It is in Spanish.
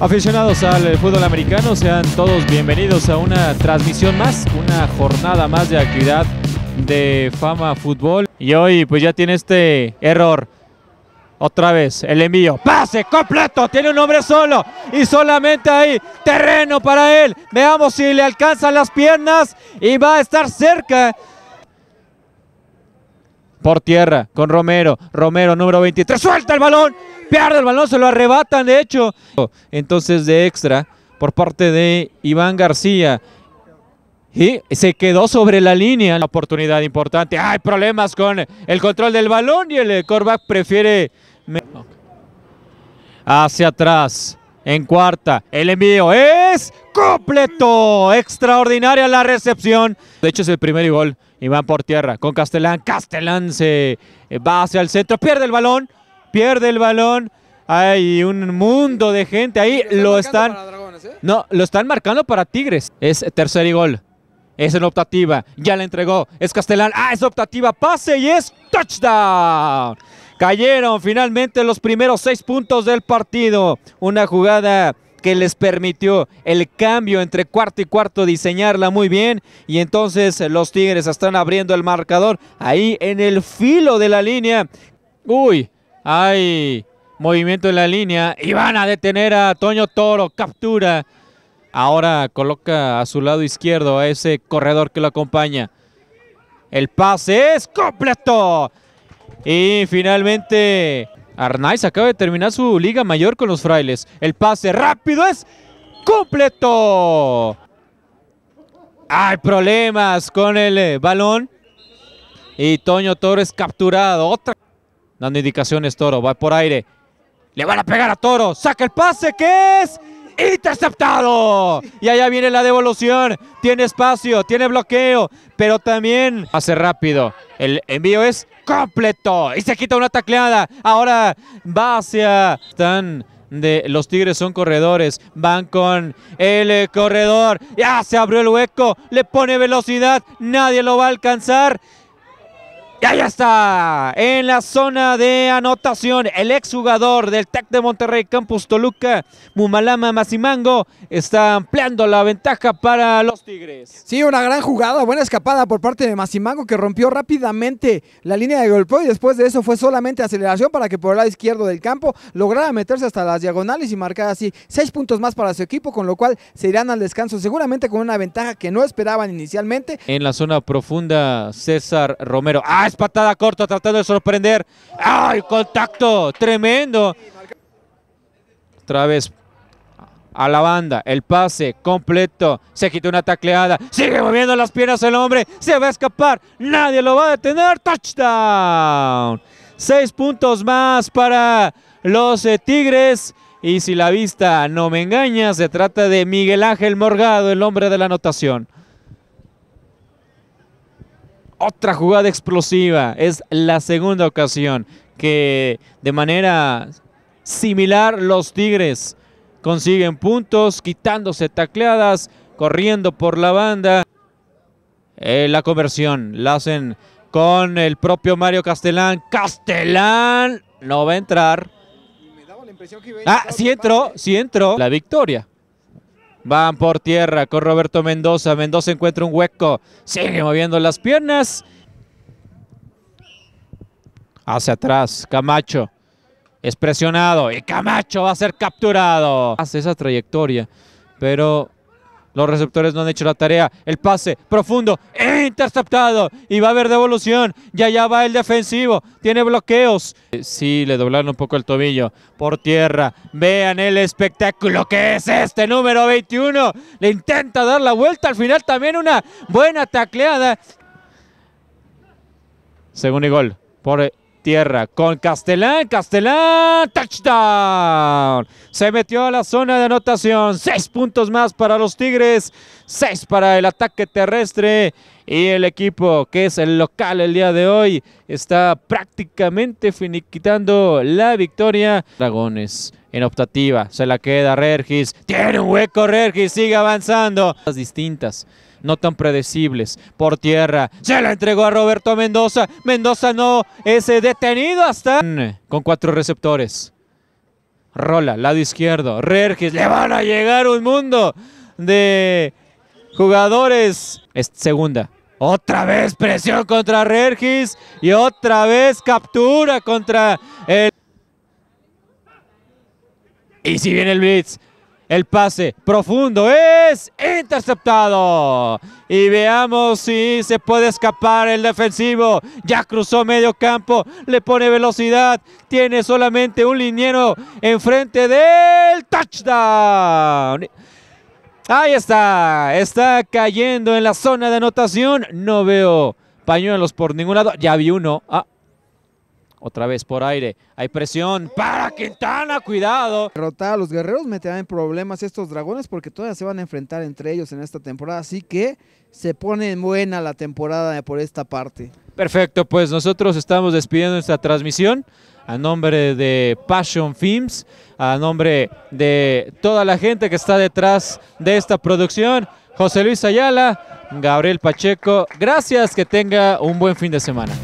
Aficionados al eh, fútbol americano, sean todos bienvenidos a una transmisión más, una jornada más de actividad de Fama Fútbol. Y hoy pues ya tiene este error. Otra vez, el envío, pase completo, tiene un hombre solo y solamente ahí, terreno para él. Veamos si le alcanzan las piernas y va a estar cerca por tierra con Romero. Romero, número 23, suelta el balón, pierde el balón, se lo arrebatan de hecho. Entonces de extra por parte de Iván García. Y se quedó sobre la línea. Una oportunidad importante. Hay problemas con el control del balón y el eh, corback prefiere... Hacia atrás. En cuarta. El envío es completo. Extraordinaria la recepción. De hecho es el primer gol y van por tierra con Castellán. Castellán se eh, va hacia el centro, pierde el balón, pierde el balón. Hay un mundo de gente ahí. lo están. Eh? No, lo están marcando para Tigres. Es tercer y gol. Es en optativa. Ya la entregó. Es Castellán. Ah, es optativa. Pase y es touchdown. Cayeron finalmente los primeros seis puntos del partido. Una jugada que les permitió el cambio entre cuarto y cuarto diseñarla muy bien y entonces eh, los Tigres están abriendo el marcador ahí en el filo de la línea. Uy, hay movimiento en la línea y van a detener a Toño Toro, captura. Ahora coloca a su lado izquierdo a ese corredor que lo acompaña. El pase es completo. Y finalmente Arnaiz acaba de terminar su liga mayor con los frailes. El pase rápido es completo. Hay problemas con el eh, balón. Y Toño Toro es capturado. Otra. Dando indicaciones Toro. Va por aire. Le van a pegar a Toro. Saca el pase que es interceptado. Y allá viene la devolución. Tiene espacio, tiene bloqueo, pero también hace rápido. El envío es completo y se quita una tacleada. Ahora va hacia... de los Tigres son corredores. Van con el corredor. Ya se abrió el hueco. Le pone velocidad. Nadie lo va a alcanzar. Y ahí está, en la zona de anotación, el exjugador del TEC de Monterrey, Campus Toluca, Mumalama Masimango está ampliando la ventaja para los Tigres. Sí, una gran jugada, buena escapada por parte de Masimango que rompió rápidamente la línea de golpeo y después de eso fue solamente aceleración para que por el lado izquierdo del campo lograra meterse hasta las diagonales y marcar así seis puntos más para su equipo, con lo cual se irán al descanso seguramente con una ventaja que no esperaban inicialmente. En la zona profunda, César Romero. ¡Ah, es patada corta tratando de sorprender. ¡Ay, contacto! ¡Tremendo! Otra vez a la banda, el pase completo, se quita una tacleada, sigue moviendo las piernas el hombre, se va a escapar, nadie lo va a detener, touchdown. Seis puntos más para los eh, Tigres. Y si la vista no me engaña, se trata de Miguel Ángel Morgado, el hombre de la anotación otra jugada explosiva. Es la segunda ocasión que de manera similar los Tigres consiguen puntos, quitándose tacleadas, corriendo por la banda. Eh, la conversión la hacen con el propio Mario Castellán. Castellán no va a entrar. ah, sí entró, sí entró. La victoria. Van por tierra con Roberto Mendoza. Mendoza encuentra un hueco. Sigue moviendo las piernas. Hacia atrás, Camacho. Es presionado y Camacho va a ser capturado. Hace esa trayectoria, pero los receptores no han hecho la tarea. El pase profundo, interceptado. Y va a haber devolución. Ya allá va el defensivo. Tiene bloqueos. Eh, sí, le doblaron un poco el tobillo. Por tierra. Vean el espectáculo que es este número 21. Le intenta dar la vuelta. Al final también una buena tacleada. Segundo y gol por eh, tierra con Castellán, Castellán, touchdown. Se metió a la zona de anotación. Seis puntos más para los Tigres, seis para el ataque terrestre. Y el equipo que es el local el día de hoy está prácticamente finiquitando la victoria. Dragones en optativa, se la queda Regis. Tiene un hueco Regis, sigue avanzando. Las distintas no tan predecibles. Por tierra, se la entregó a Roberto Mendoza. Mendoza no es detenido hasta... Con cuatro receptores. Rola, lado izquierdo. Rergis, le van a llegar un mundo de jugadores. segunda. Otra vez presión contra Rergis y otra vez captura contra el... Y si viene el Blitz, el pase profundo es interceptado. Y veamos si se puede escapar el defensivo. Ya cruzó medio campo, le pone velocidad. Tiene solamente un liniero enfrente del touchdown. Ahí está, está cayendo en la zona de anotación. No veo pañuelos por ningún lado. Ya vi uno. Ah, otra vez por aire. Hay presión para Quintana. Cuidado. Derrotar a los guerreros meterá en problemas estos dragones porque todavía se van a enfrentar entre ellos en esta temporada. Así que se pone buena la temporada por esta parte. Perfecto, pues nosotros estamos despidiendo esta transmisión a nombre de Passion Films, a nombre de toda la gente que está detrás de esta producción. José Luis Ayala, Gabriel Pacheco, gracias, que tenga un buen fin de semana.